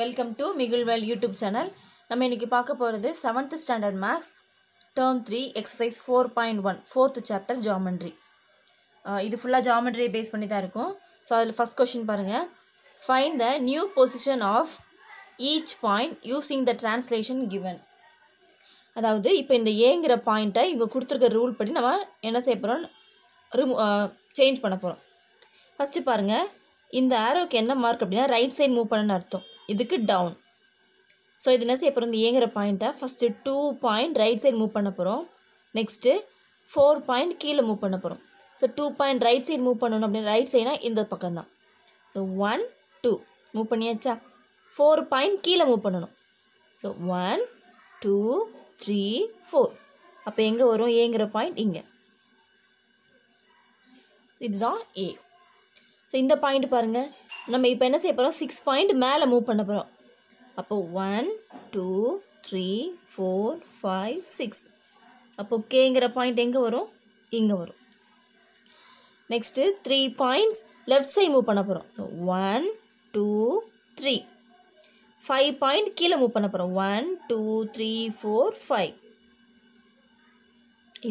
Welcome to Mikulvel YouTube channel நம்ம இன்றைக்கி பார்க்க போகிறது seventh standard maths term three exercise four point one fourth chapter geometry இது ஃபுல்லாக ஜாமெண்ட்ரி பேஸ் பண்ணி தான் இருக்கும் ஸோ அதில் ஃபஸ்ட் கொஷின் பாருங்கள் find the new position of each point using the translation given அதாவது இப்போ இந்த ஏங்கிற பாயிண்ட்டை இவங்க கொடுத்துருக்க ரூல் படி நம்ம என்ன செய்ய போகிறோம் ரிமூ சேஞ்ச் பண்ண போகிறோம் ஃபஸ்ட்டு பாருங்கள் இந்த ஆரோக்கு என்ன மார்க் அப்படின்னா ரைட் சைடு மூவ் பண்ணணும்னு அர்த்தம் இதுக்கு டவுன் ஸோ இது என்ன செய்ய போகிறோம் இந்த ஏங்குற பாயிண்ட்டை first two point right side move பண்ண போகிறோம் நெக்ஸ்ட்டு ஃபோர் பாயிண்ட் கீழே மூவ் பண்ண போகிறோம் so two point right side move பண்ணணும் அப்படின்னு ரைட் சைடுனா இந்த பக்கம் தான் ஸோ ஒன் டூ மூவ் பண்ணியாச்சா ஃபோர் பாயிண்ட் கீழே மூவ் பண்ணணும் so one two three four அப்போ எங்கே வரும் ஏங்கிற பாயிண்ட் இங்கே இதுதான் ஏ ஸோ இந்த பாயிண்ட் பாருங்கள் நம்ம இப்போ என்ன செய்ய போகிறோம் சிக்ஸ் பாயிண்ட் மேலே மூவ் பண்ண போகிறோம் அப்போ one two three four five six அப்போ கேங்கிற பாயிண்ட் எங்கே வரும் இங்கே வரும் next three points left side move பண்ண போகிறோம் so one two three five point கீழே மூவ் பண்ண போகிறோம் one two three four five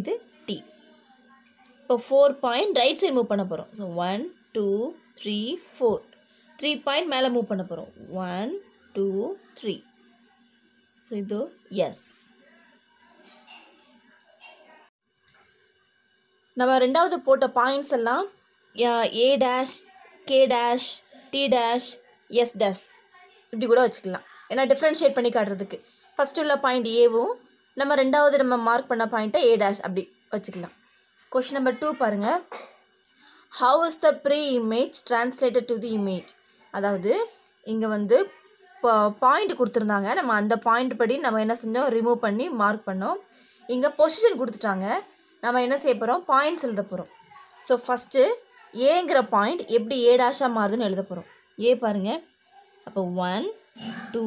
இது டி இப்போ four point right side move பண்ண போகிறோம் so one two three four three point மேலே மூவ் பண்ண போகிறோம் ஒன் டூ த்ரீ ஸோ இது எஸ் நம்ம ரெண்டாவது போட்ட பாயிண்ட்ஸ் எல்லாம் A dash K dash D dash S dash இப்படி கூட வச்சுக்கலாம் ஏன்னா டிஃப்ரென்ஷியேட் பண்ணி காட்டுறதுக்கு ஃபஸ்ட்டு உள்ள பாயிண்ட் ஏவும் நம்ம ரெண்டாவது நம்ம மார்க் பண்ண பாயிண்ட்டை ஏ டேஷ் அப்படி வச்சுக்கலாம் கொஷின் நம்பர் டூ பாருங்கள் how is the pre image translated to the image அதாவது இங்கே வந்து இப்போ பாயிண்ட் கொடுத்துருந்தாங்க நம்ம அந்த பாயிண்ட் படி நம்ம என்ன செஞ்சோம் ரிமூவ் பண்ணி மார்க் பண்ணோம் இங்கே பொசிஷன் கொடுத்துட்டாங்க நம்ம என்ன செய்ய போகிறோம் பாயிண்ட்ஸ் எழுத போகிறோம் ஸோ ஃபஸ்ட்டு ஏங்கிற பாயிண்ட் எப்படி ஏ டேஷாக மாறுதுன்னு எழுத போகிறோம் ஏ பாருங்கள் அப்போ one two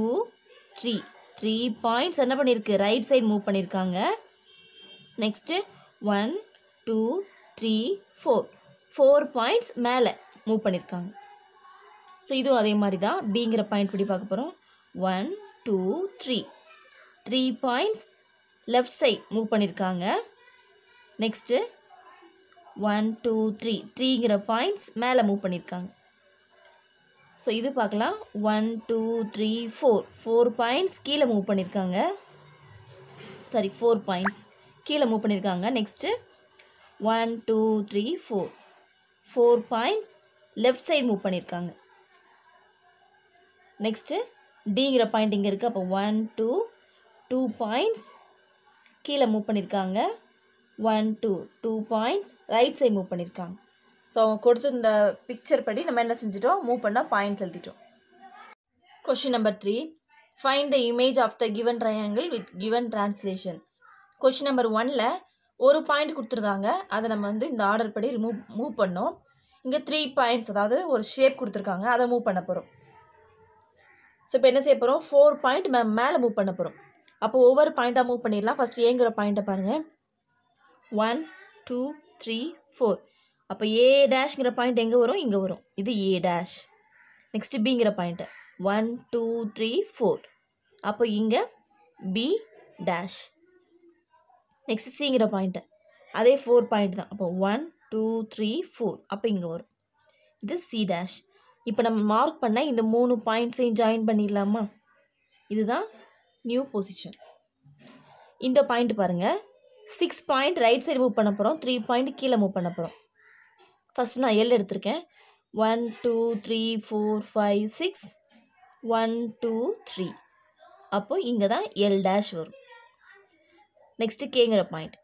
three three points என்ன பண்ணியிருக்கு ரைட் சைட் மூவ் பண்ணியிருக்காங்க next one two three four four points மேலே மூவ் பண்ணியிருக்காங்க ஸோ இதுவும் அதே மாதிரி தான் பிங்கிற பாயிண்ட் படி பார்க்க போகிறோம் one two three three points left side move பண்ணியிருக்காங்க நெக்ஸ்ட்டு ஒன் டூ த்ரீ த்ரீங்கிற பாயிண்ட்ஸ் மேலே மூவ் பண்ணியிருக்காங்க ஸோ இது பார்க்கலாம் one two three four four points கீழே மூவ் பண்ணியிருக்காங்க சாரி ஃபோர் பாயிண்ட்ஸ் கீழே மூவ் பண்ணியிருக்காங்க next one two three four four points left side move பண்ணியிருக்காங்க நெக்ஸ்ட்டு டிங்கிற பாயிண்ட் இங்கே இருக்குது அப்போ ஒன் டூ டூ பாயிண்ட்ஸ் கீழே மூவ் பண்ணியிருக்காங்க one two two points right side move பண்ணியிருக்காங்க ஸோ அவங்க கொடுத்துருந்த பிக்சர் படி நம்ம என்ன செஞ்சிட்டோம் மூவ் பண்ணால் பாயிண்ட்ஸ் எழுதிட்டோம் question number three find the image of the given triangle with given translation question number ஒனில் ஒரு பாயிண்ட் கொடுத்துருந்தாங்க அதை நம்ம வந்து இந்த ஆர்டர் படி ரிமூவ் மூவ் பண்ணோம் இங்கே த்ரீ பாயிண்ட்ஸ் அதாவது ஒரு ஷேப் கொடுத்துருக்காங்க அதை மூவ் பண்ண போகிறோம் ஸோ இப்போ என்ன செய்ய போகிறோம் ஃபோர் பாயிண்ட் மே மேலே மூவ் பண்ண போகிறோம் அப்போ ஒவ்வொரு பாயிண்ட்டாக மூவ் பண்ணிடலாம் ஃபஸ்ட் ஏங்கிற பாயிண்ட்டை பாருங்கள் ஒன் டூ த்ரீ ஃபோர் அப்போ ஏ டேஷ்ங்கிற பாயிண்ட் எங்கே வரும் இங்கே வரும் இது ஏ டேஷ் நெக்ஸ்ட்டு பிங்கிற point one two three four அப்போ இங்கே பி டேஷ் நெக்ஸ்ட் சிங்கிற பாயிண்ட்டு அதே ஃபோர் பாயிண்ட் தான் அப்போ ஒன் டூ த்ரீ ஃபோர் அப்போ இங்கே வரும் இது சி டேஷ் இப்போ நம்ம மார்க் பண்ணால் இந்த மூணு பாயிண்ட்ஸையும் ஜாயின் பண்ணிடலாமா இதுதான் நியூ பொசிஷன் இந்த பாயிண்ட் பாருங்கள் six point right side move பண்ண போகிறோம் த்ரீ பாயிண்ட் கீழே மூவ் பண்ண போகிறோம் ஃபஸ்ட் நான் எல் எடுத்திருக்கேன் one two three four five six one two three அப்போது இங்கே தான் எல் டேஷ் வரும் நெக்ஸ்ட்டு கேங்கிற point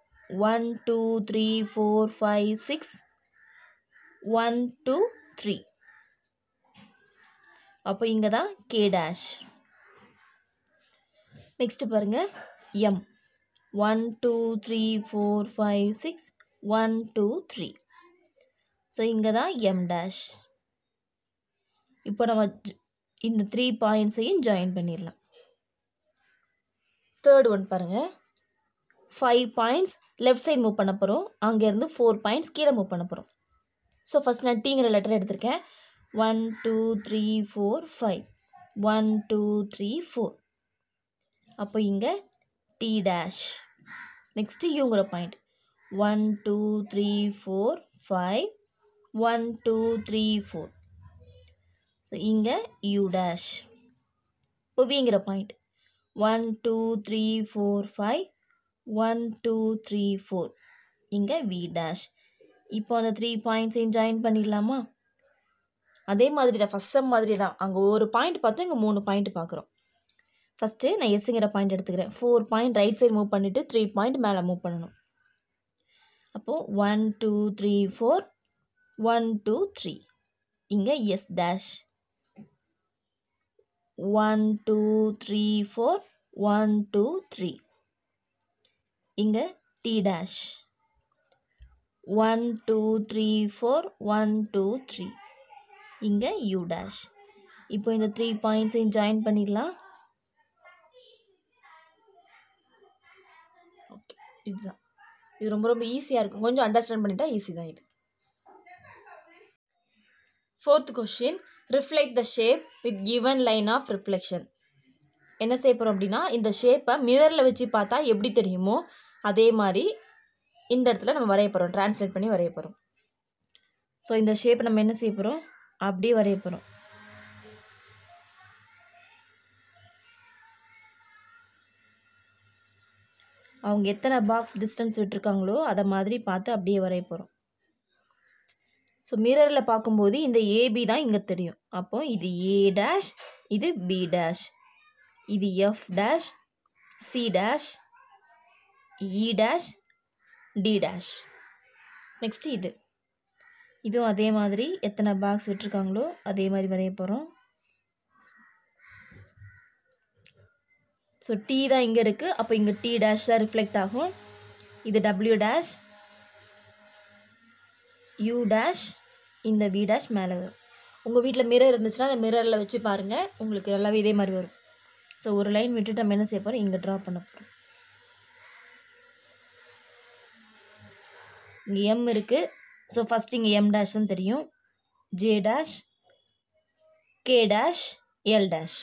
one two three four five six one two three அப்போ இங்கே தான் கே டேஷ் நெக்ஸ்ட்டு பாருங்கள் M one two three four five six one two three so இங்கே தான் எம் டேஷ் இப்போ நம்ம இந்த த்ரீ பாயிண்ட்ஸையும் ஜாயின் பண்ணிடலாம் தேர்ட் ஒன் பாருங்கள் five points left side move பண்ண போகிறோம் அங்கேருந்து ஃபோர் பாயிண்ட்ஸ் கீழே மூவ் பண்ண போகிறோம் ஸோ first நான் டீங்கிற லெட்டர் எடுத்திருக்கேன் one two three four five one two three four அப்போ இங்கே டி டேஷ் நெக்ஸ்ட்டு யூங்கிற point one two three four five one two three four so இங்கே யூ டேஷ் இப்போ விங்கிற point one two three four five one two three four இங்கே V dash இப்போ அந்த three பாயிண்ட்ஸையும் ஜாயின் பண்ணிடலாமா அதே மாதிரி தான் ஃபஸ்ட் சம் மாதிரி தான் அங்கே ஒரு பாயிண்ட் பார்த்தா இங்கே மூணு பாயிண்ட் பார்க்குறோம் ஃபஸ்ட்டு நான் எஸ்ஸுங்கிற பாயிண்ட் எடுத்துக்கிறேன் four point right side move பண்ணிவிட்டு த்ரீ பாயிண்ட் மேலே மூவ் பண்ணணும் அப்போது one two three four one two three இங்கே S dash one two three four one two three இங்கே T dash one two three four one two three இங்கே U dash இப்போ இந்த three பாயிண்ட்ஸையும் join பண்ணிடலாம் ஓகே இதுதான் இது ரொம்ப ரொம்ப ஈஸியாக இருக்கும் கொஞ்சம் அண்டர்ஸ்டாண்ட் பண்ணிட்டா ஈஸி தான் இது fourth question reflect the shape with given line of reflection என்ன செய்ய அப்படின்னா இந்த ஷேப்பை மிரரில் வச்சு பார்த்தா எப்படி தெரியுமோ அதே மாதிரி இந்த இடத்துல நம்ம வரைய போகிறோம் டிரான்ஸ்லேட் பண்ணி வரைய போகிறோம் ஸோ இந்த ஷேப்பை நம்ம என்ன செய்ய போகிறோம் அப்படியே வரைய போகிறோம் அவங்க எத்தனை பாக்ஸ் டிஸ்டன்ஸ் விட்டுருக்காங்களோ அதை மாதிரி பார்த்து அப்படியே வரைய போகிறோம் ஸோ மிரரில் பார்க்கும்போது இந்த ஏபி தான் இங்கே தெரியும் அப்போ இது ஏ டேஷ் இது பி டேஷ் இது F dash C dash E dash D dash next இது இதுவும் அதே மாதிரி எத்தனை பாக்ஸ் விட்டுருக்காங்களோ அதே மாதிரி வரைய போகிறோம் ஸோ டி தான் இங்கே இருக்குது அப்போ இங்கே டி டேஷ் தான் ரிஃப்ளெக்ட் ஆகும் இது டபிள்யூ டேஷ் யூ டேஷ் இந்த வி டேஷ் மேலே வரும் உங்கள் வீட்டில் மிரர் இருந்துச்சுன்னா அந்த மிரரில் வச்சு பாருங்கள் உங்களுக்கு நல்லாவே இதே மாதிரி வரும் ஸோ ஒரு லைன் விட்டுட்டு நம்ம என்ன செய்ய போகிறோம் இங்கே ட்ரா பண்ண போகிறோம் இங்கே எம் இருக்குது ஸோ ஃபஸ்ட் இங்கே எம் டேஷ் தான் தெரியும் J dash K dash L dash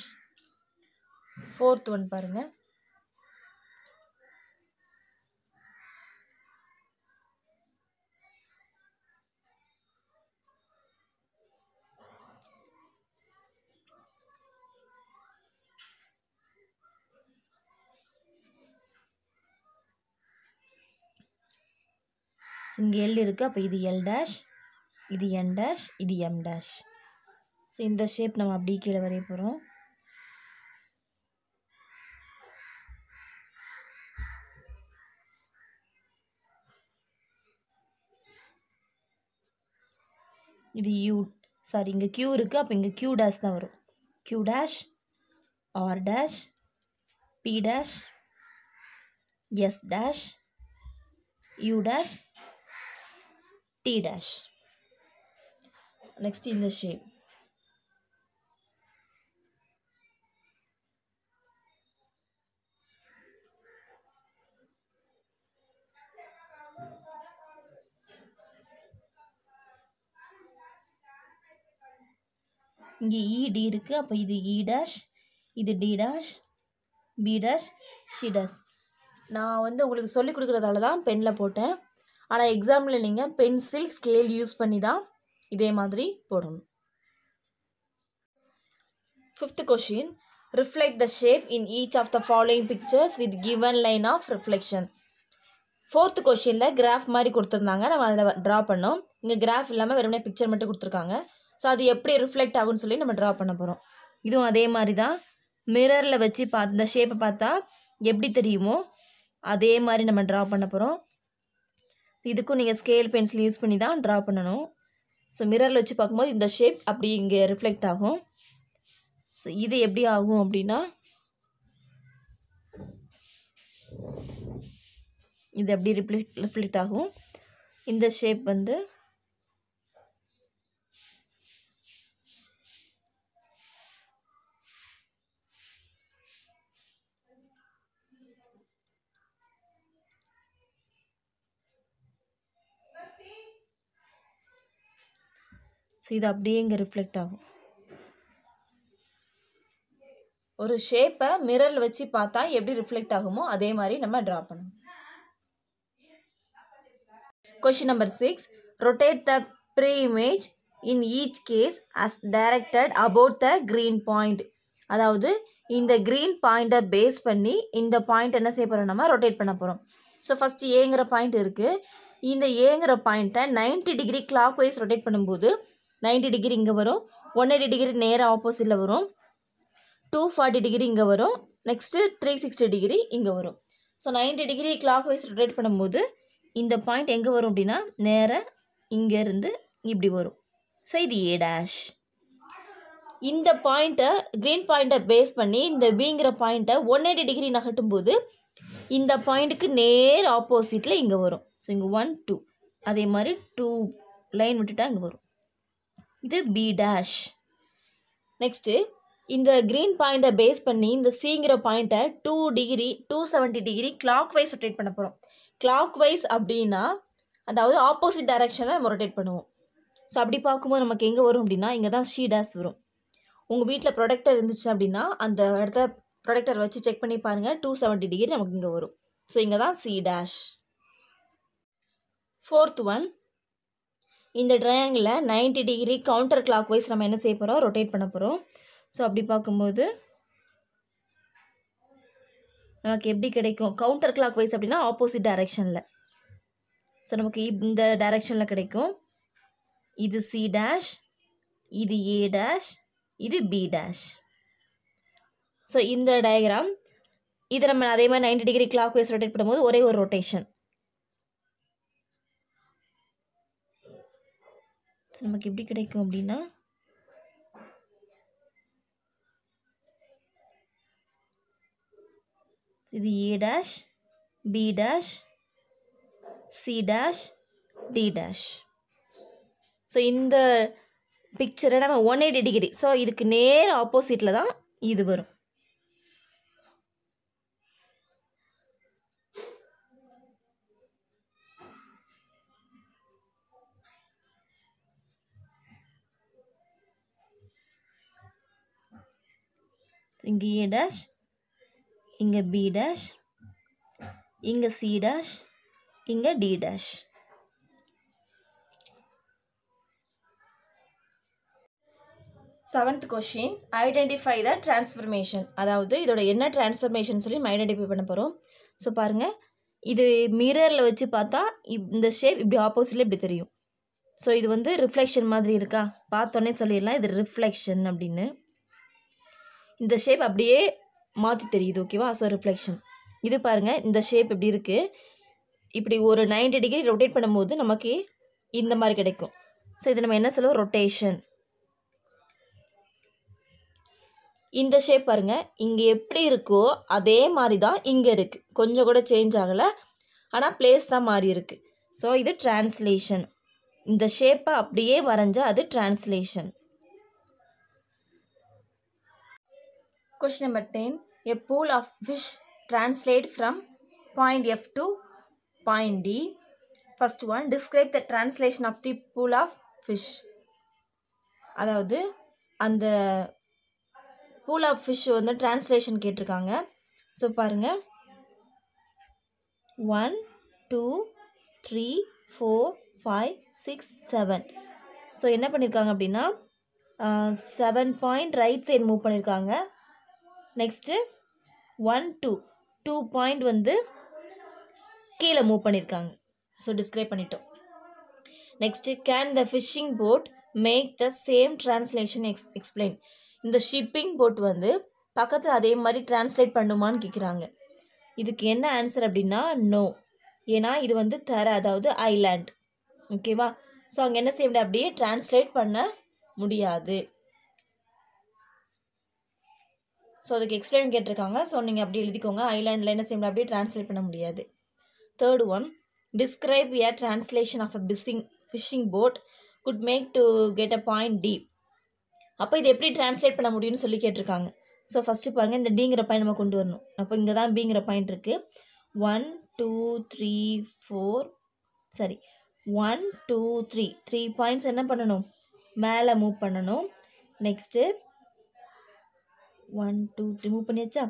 fourth one பாருங்கள் இங்கே எல் இருக்குது அப்போ இது எல் டேஷ் இது என் டேஷ் இது எம் டேஷ் ஸோ இந்த ஷேப் நம்ம அப்படியே கீழே வரைய போகிறோம் இது யூ சாரி இங்கே க்யூ இருக்குது அப்போ இங்கே க்யூ டேஷ் தான் வரும் Q dash R dash B dash S dash U dash D dash next இந்த ஷேப் இங்கே இடி e இருக்குது அப்போ இது E dash, இது D dash, P dash, C dash. நான் வந்து உங்களுக்கு சொல்லி கொடுக்குறதால தான் பெனில் போட்டேன் ஆனால் எக்ஸாமில் நீங்கள் பென்சில் ஸ்கேல் யூஸ் பண்ணி தான் இதே மாதிரி போடணும் fifth question reflect the shape in each of the following pictures with given line of reflection fourth கொஷினில் கிராஃப் மாதிரி கொடுத்துருந்தாங்க நம்ம அதில் ட்ரா பண்ணோம் இங்கே கிராஃப் இல்லாமல் வெறுமனே பிக்சர் மட்டும் கொடுத்துருக்காங்க ஸோ அது எப்படி ரிஃப்ளெக்ட் ஆகும்னு சொல்லி நம்ம ட்ரா பண்ண போகிறோம் இதுவும் அதே மாதிரி தான் மிரரில் வச்சு பார்த்து இந்த ஷேப்பை பார்த்தா எப்படி தெரியுமோ அதே மாதிரி நம்ம ட்ரா பண்ண போகிறோம் இதுக்கும் நீங்கள் ஸ்கேல் பென்சில் யூஸ் பண்ணி தான் ட்ரா பண்ணணும் ஸோ மிரரில் வச்சு பார்க்கும்போது இந்த ஷேப் அப்படி இங்கே ரிஃப்ளெக்ட் ஆகும் ஸோ இது எப்படி ஆகும் அப்படின்னா இது அப்படி ரிஃப்ளெக்ட் ரிஃப்ளெக்ட் ஆகும் இந்த ஷேப் வந்து ஸோ இது அப்படியே இங்கே ரிஃப்ளெக்ட் ஆகும் ஒரு ஷேப்பை மிரரில் வச்சு பார்த்தா எப்படி ரிஃப்ளெக்ட் ஆகுமோ அதே மாதிரி நம்ம ட்ரா பண்ணணும் question number six rotate the pre image in each case as directed about the green point அதாவது இந்த க்ரீன் பாயிண்ட்டை பேஸ் பண்ணி இந்த பாயிண்ட் என்ன செய்ய போகிறோம் நம்ம ரொட்டேட் பண்ண போகிறோம் ஸோ ஃபஸ்ட்டு ஏங்கிற பாயிண்ட் இருக்குது இந்த ஏங்கிற பாயிண்ட்டை ninety degree clockwise rotate பண்ணும்போது நைன்டி டிகிரி இங்கே வரும் ஒன் எயிட்டி டிகிரி நேராக ஆப்போசிட்டில் வரும் டூ ஃபார்ட்டி டிகிரி இங்கே வரும் நெக்ஸ்ட்டு த்ரீ சிக்ஸ்டி டிகிரி இங்கே வரும் so ninety degree clockwise rotate பண்ணும்போது இந்த பாயிண்ட் எங்கே வரும் அப்படின்னா நேராக இங்கேருந்து இப்படி வரும் ஸோ இது ஏ டேஷ் இந்த பாயிண்ட்டை க்ரீன் பாயிண்ட்டை பேஸ் பண்ணி இந்த பிங்கிற பாயிண்ட்டை ஒன் எயிட்டி டிகிரி நகட்டும் போது இந்த பாயிண்ட்டுக்கு நேர் ஆப்போசிட்டில் இங்கே வரும் ஸோ இங்கே ஒன் டூ அதே மாதிரி டூ லைன் விட்டுட்டா இங்கே வரும் இது பி டேஷ் நெக்ஸ்ட்டு இந்த க்ரீன் பாயிண்ட்டை பேஸ் பண்ணி இந்த சிங்கிற பாயிண்ட்டை two degree two seventy degree clockwise rotate பண்ண போகிறோம் கிளாக் வைஸ் அப்படின்னா அதாவது ஆப்போசிட் டைரெக்ஷனில் நம்ம ரொட்டேட் பண்ணுவோம் ஸோ அப்படி பார்க்கும்போது நமக்கு எங்கே வரும் அப்படின்னா இங்கே தான் ஷீ டேஷ் வரும் உங்கள் வீட்டில் ப்ரொடக்டர் இருந்துச்சு அப்படின்னா அந்த இடத்த ப்ரொடக்டர் வச்சு செக் பண்ணி பாருங்கள் டூ செவன்ட்டி டிகிரி நமக்கு இங்கே வரும் ஸோ இங்கே தான் சி டேஷ் ஃபோர்த் ஒன் இந்த triangle ninety degree counter clockwise நம்ம என்ன செய்ய போகிறோம் ரொட்டேட் பண்ண போகிறோம் ஸோ அப்படி பார்க்கும்போது நமக்கு எப்படி கிடைக்கும் கவுண்டர் கிளாக் வைஸ் அப்படின்னா ஆப்போசிட் டைரெக்ஷனில் ஸோ நமக்கு இந்த டைரெக்ஷனில் கிடைக்கும் இது சி டேஷ் இது ஏ டேஷ் இது பி டேஷ் ஸோ இந்த டயக்ராம் இதை நம்ம அதே மாதிரி ninety degree clockwise rotate பண்ணும்போது ஒரே ஒரு ரொட்டேஷன் ஸோ நமக்கு எப்படி கிடைக்கும் அப்படின்னா இது A dash B dash C dash D dash so இந்த பிக்சரை நம்ம ஒன் எயிட்டி டிகிரி ஸோ இதுக்கு நேர் ஆப்போசிட்டில் தான் இது வரும் இங்கே ஏ டேஷ் இங்கே பி டேஷ் இங்கே சி டேஷ் இங்கே D dash seventh question identify the transformation அதாவது இதோட என்ன ட்ரான்ஸ்ஃபர்மேஷன் சொல்லி நம்ம ஐடென்டிஃபை பண்ண போகிறோம் ஸோ பாருங்கள் இது மிரரில் வச்சு பார்த்தா இந்த ஷேப் இப்படி ஆப்போசிட்டில் இப்படி தெரியும் ஸோ இது வந்து ரிஃப்ளெக்ஷன் மாதிரி இருக்கா பார்த்தோன்னே சொல்லிடலாம் இது ரிஃப்ளெக்ஷன் அப்படின்னு இந்த ஷேப் அப்படியே மாற்றி தெரியுது ஓகேவா ஸோ ரிஃப்ளெக்ஷன் இது பாருங்கள் இந்த ஷேப் இப்படி இருக்குது இப்படி ஒரு நைன்டி டிகிரி ரொட்டேட் பண்ணும்போது நமக்கு இந்த மாதிரி கிடைக்கும் ஸோ இது நம்ம என்ன சொல்லுவோம் ரொட்டேஷன் இந்த ஷேப் பாருங்கள் இங்கே எப்படி இருக்கோ அதே மாதிரி தான் இங்கே இருக்குது கொஞ்சம் கூட சேஞ்ச் ஆகலை ஆனால் பிளேஸ் தான் மாறி இருக்குது ஸோ இது டிரான்ஸ்லேஷன் இந்த ஷேப்பை அப்படியே வரைஞ்சால் அது translation Question number 10. A pool of fish translate from point F to point D. First one, describe the translation of the pool of fish. அதாவது அந்த pool of fish வந்து translation கேட்டிருக்காங்க So, பாருங்க. 1, ஸோ பாருங்கள் one two three four five six seven so என்ன பண்ணியிருக்காங்க அப்படின்னா seven point right side move பண்ணியிருக்காங்க next one two two point வந்து கீழே மூவ் பண்ணியிருக்காங்க ஸோ டிஸ்கிரைப் பண்ணிட்டோம் next can the fishing boat make the same translation ex explain இந்த shipping boat வந்து பக்கத்தில் அதே மாதிரி ட்ரான்ஸ்லேட் பண்ணுமான்னு கேட்குறாங்க இதுக்கு என்ன ஆன்சர் அப்படின்னா நோ ஏன்னா இது வந்து தர அதாவது ஐலாண்ட் ஓகேவா ஸோ அங்கே என்ன செய்ய முடியாது அப்படியே ட்ரான்ஸ்லேட் பண்ண முடியாது ஸோ அதுக்கு எக்ஸ்பிளைன் கேட்டிருக்காங்க ஸோ நீங்கள் அப்படி எழுதிக்கோங்க ஐலாண்டில் என்ன செய்யணும் அப்படியே ட்ரான்ஸ்லேட் பண்ண முடியாது third one describe a translation of a fishing fishing boat could make to get a point D அப்போ இது எப்படி ட்ரான்ஸ்லேட் பண்ண முடியும்னு சொல்லி கேட்டிருக்காங்க ஸோ ஃபஸ்ட்டு பாருங்கள் இந்த டிங்கிற பாயிண்ட் நம்ம கொண்டு வரணும் அப்போ இங்கே தான் பிங்கிற பாயிண்ட் இருக்குது ஒன் டூ த்ரீ ஃபோர் சரி one two three three points என்ன பண்ணணும் மேலே மூவ் பண்ணணும் next one two three move பண்ணியாச்சா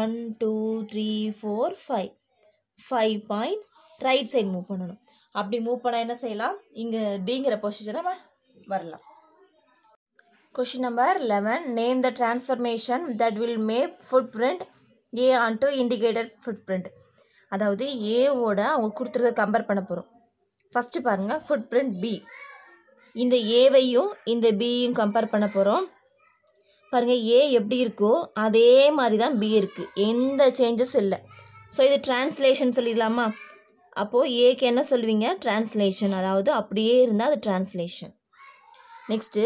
one two three four five five points right side move பண்ணணும் அப்படி மூவ் பண்ணால் என்ன செய்யலாம் இங்கே டிங்கிற பொசிஷன் நம்ம வரலாம் question number eleven name the transformation that will map footprint A on to indicated footprint அதாவது ஏவோட அவங்க கொடுத்துருக்க கம்பேர் பண்ண போகிறோம் ஃபஸ்ட்டு பாருங்கள் ஃபுட் பிரிண்ட் பி இந்த ஏவையும் இந்த பியும் கம்பேர் பண்ண போகிறோம் பாருங்கள் ஏ எப்படி இருக்கோ அதே மாதிரி தான் பி இருக்குது எந்த சேஞ்சஸ் இல்லை ஸோ இது டிரான்ஸ்லேஷன் சொல்லிடலாமா அப்போது ஏக்கு என்ன சொல்லுவீங்க டிரான்ஸ்லேஷன் அதாவது அப்படியே இருந்தால் அது டிரான்ஸ்லேஷன் நெக்ஸ்ட்டு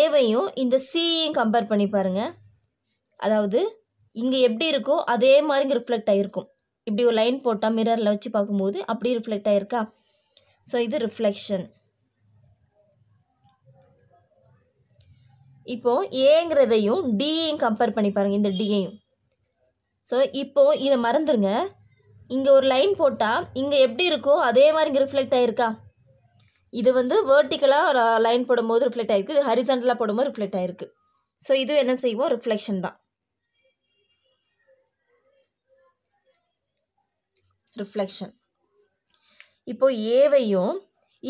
ஏவையும் இந்த சியையும் கம்பேர் பண்ணி பாருங்கள் அதாவது இங்கே எப்படி இருக்கோ அதே மாதிரி இங்கே ரிஃப்ளெக்ட் ஆகிருக்கும் இப்படி ஒரு லைன் போட்டால் மிரரில் வச்சு பார்க்கும்போது அப்படியே ரிஃப்ளெக்ட் ஆகிருக்கா ஸோ இது ரிஃப்ளெக்ஷன் இப்போது ஏங்கிறதையும் டியையும் கம்பேர் பண்ணி பாருங்கள் இந்த டியையும் ஸோ இப்போது இதை மறந்துடுங்க இங்கே ஒரு லைன் போட்டால் இங்கே எப்படி இருக்கோ அதே மாதிரி இங்கே ரிஃப்ளெக்ட் ஆகிருக்கா இது வந்து வேர்ட்டிக்கலாக லைன் போடும்போது ரிஃப்ளெக்ட் ஆகிருக்கு இது ஹரிசண்டலாக போடும்போது ரிஃப்ளெக்ட் ஆகிருக்கு ஸோ இது என்ன செய்வோம் ரிஃப்ளெக்ஷன் தான் ரிஃப்ளெக்ஷன் இப்போது ஏவையும்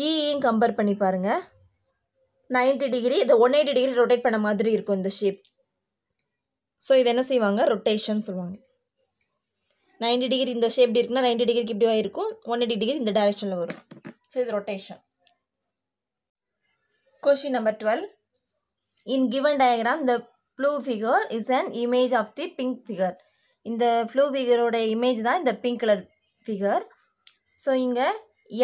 இயையும் கம்பேர் பண்ணி பாருங்கள் நைன்டி டிகிரி இதை ஒன் எயிட்டி டிகிரி ரொட்டேட் பண்ண மாதிரி இருக்கும் இந்த ஷேப் ஸோ இது என்ன செய்வாங்க ரொட்டேஷன் சொல்லுவாங்க நைன்டி டிகிரி இந்த ஷேப் இப்படி இருக்குன்னா நைன்டி டிகிரிக்கு இப்படி ஆகிருக்கும் ஒன் எயிட்டி டிகிரி இந்த டைரக்ஷனில் வரும் ஸோ இது rotation question number twelve in given diagram the blue figure is an image of the pink figure இந்த ப்ளூ ஃபிகரோட இமேஜ் தான் இந்த பிங்க் கலர் ஃபிகர் ஸோ இங்கே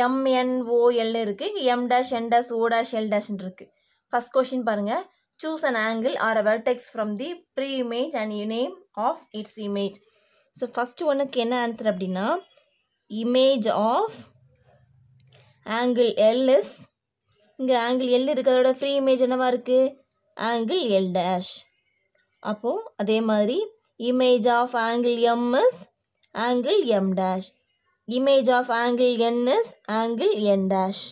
எம்என்ஓஎல்னு இருக்குது இங்கே M dash N dash O dash L டேஷ்னு இருக்குது ஃபஸ்ட் கொஷின் பாருங்கள் choose an angle or a vertex from the pre image and name of its image so first ஒன்றுக்கு என்ன ஆன்சர் அப்படின்னா இமேஜ் ஆஃப் ஆங்கிள் எல்எஸ் இங்கே angle L இருக்கிறதோட pre image என்னவா இருக்குது ஆங்கிள் எல் டேஷ் அப்போது அதே மாதிரி image of angle MS angle M dash image of angle NS angle N dash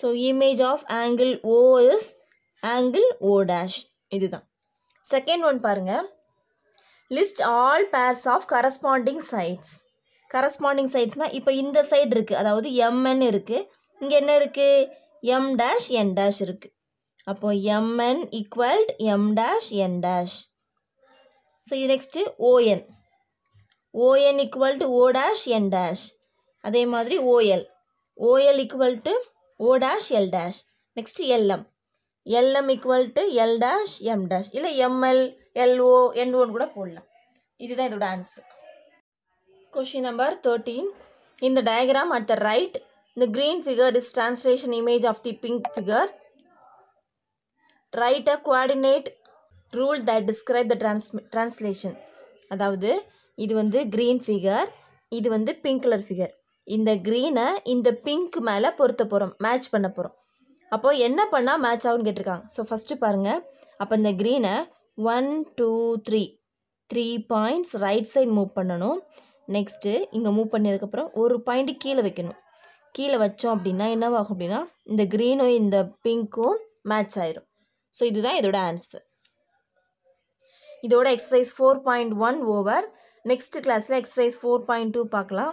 so image of angle O is angle O dash இதுதான் second one பாருங்கள் list all pairs of corresponding sides corresponding சைட்ஸ்னால் இப்போ இந்த side இருக்குது அதாவது MN இருக்குது இங்கே என்ன இருக்குது எம் டேஷ் என் டேஷ் இருக்குது அப்போ MN equal to M dash N dash so இது next ON ON equal to O dash N dash அதே மாதிரி OL OL equal to O dash L dash next LM LM equal to L dash M dash இல்லை ML LO என்ஓன்னு கூட போடலாம் இதுதான் இதோட answer question number thirteen இந்த diagram at the right இந்த green figure is translation image of the pink figure write a coordinate rule that describe the trans translation அதாவது இது வந்து க்ரீன் ஃபிகர் இது வந்து பிங்க் கலர் ஃபிகர் இந்த க்ரீனை இந்த pink மேலே பொருத்த போகிறோம் மேட்ச் பண்ண போகிறோம் அப்போது என்ன பண்ணால் மேட்ச் ஆகும்னு கேட்டிருக்காங்க ஸோ ஃபஸ்ட்டு பாருங்கள் அப்போ இந்த க்ரீனை one two three three points right side move பண்ணணும் நெக்ஸ்ட்டு இங்கே மூவ் பண்ணதுக்கப்புறம் ஒரு பாயிண்ட்டு கீழே வைக்கணும் கீழே வச்சோம் அப்படின்னா என்னவாகும் அப்படின்னா இந்த க்ரீனும் இந்த பிங்க்கும் மேட்ச் ஆயிரும் ஸோ இதுதான் இதோட ஆன்சர் இதோட exercise four point one over next கிளாஸில் எக்ஸசைஸ் ஃபோர் பாயிண்ட் டூ பார்க்கலாம்